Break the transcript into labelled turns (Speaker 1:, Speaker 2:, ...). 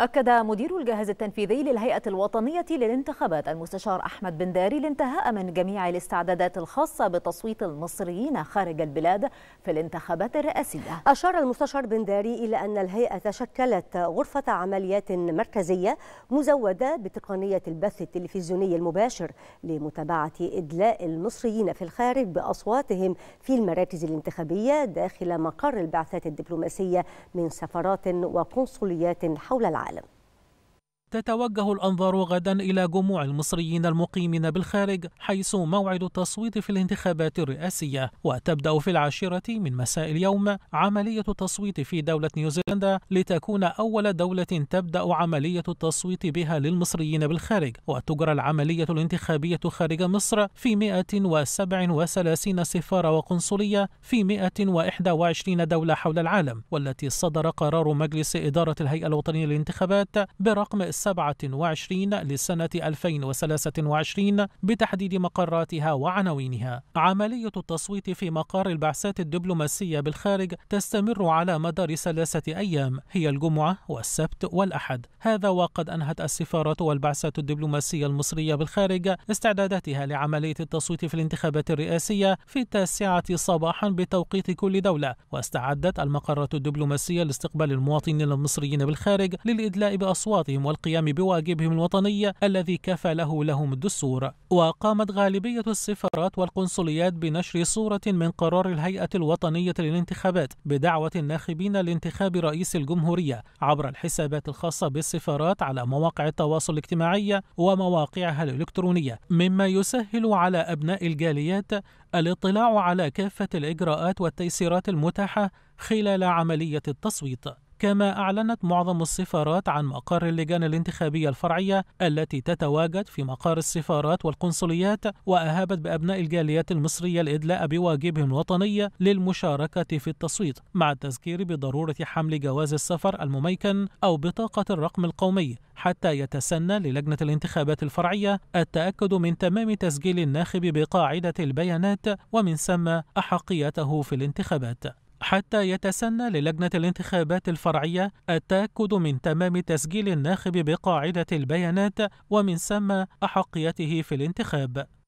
Speaker 1: أكد مدير الجهاز التنفيذي للهيئة الوطنية للانتخابات المستشار أحمد بن داري الانتهاء من جميع الاستعدادات الخاصة بتصويت المصريين خارج البلاد في الانتخابات الرئاسية أشار المستشار بن داري إلى أن الهيئة شكلت غرفة عمليات مركزية مزودة بتقنية البث التلفزيوني المباشر لمتابعة إدلاء المصريين في الخارج بأصواتهم في المراكز الانتخابية داخل مقر البعثات الدبلوماسية من سفارات وقنصليات حول العالم العالم
Speaker 2: تتوجه الأنظار غدا إلى جموع المصريين المقيمين بالخارج حيث موعد التصويت في الانتخابات الرئاسية وتبدأ في العاشرة من مساء اليوم عملية التصويت في دولة نيوزيلندا لتكون أول دولة تبدأ عملية التصويت بها للمصريين بالخارج وتجرى العملية الانتخابية خارج مصر في 137 سفارة وقنصلية في 121 دولة حول العالم والتي صدر قرار مجلس إدارة الهيئة الوطنية للانتخابات برقم 27 لسنة 2023 بتحديد مقراتها وعناوينها. عملية التصويت في مقار البعثات الدبلوماسية بالخارج تستمر على مدار ثلاثة أيام هي الجمعة والسبت والأحد. هذا وقد أنهت السفارة والبعثات الدبلوماسية المصرية بالخارج استعداداتها لعملية التصويت في الانتخابات الرئاسية في التاسعة صباحا بتوقيت كل دولة واستعدت المقرات الدبلوماسية لاستقبال المواطنين المصريين بالخارج للإدلاء بأصواتهم والقيام القيام بواجبهم الوطني الذي كفله لهم الدستور وقامت غالبية السفارات والقنصليات بنشر صورة من قرار الهيئة الوطنية للانتخابات بدعوة الناخبين لانتخاب رئيس الجمهورية عبر الحسابات الخاصة بالسفارات على مواقع التواصل الاجتماعي ومواقعها الإلكترونية مما يسهل على أبناء الجاليات الاطلاع على كافة الإجراءات والتيسيرات المتاحة خلال عملية التصويت كما أعلنت معظم السفارات عن مقر اللجان الانتخابية الفرعية التي تتواجد في مقار السفارات والقنصليات وأهابت بأبناء الجاليات المصرية الإدلاء بواجبهم الوطني للمشاركة في التصويت مع التذكير بضرورة حمل جواز السفر المميكن أو بطاقة الرقم القومي حتى يتسنى للجنة الانتخابات الفرعية التأكد من تمام تسجيل الناخب بقاعدة البيانات ومن ثم أحقيته في الانتخابات حتى يتسنى للجنة الانتخابات الفرعية التأكد من تمام تسجيل الناخب بقاعدة البيانات ومن ثم أحقيته في الانتخاب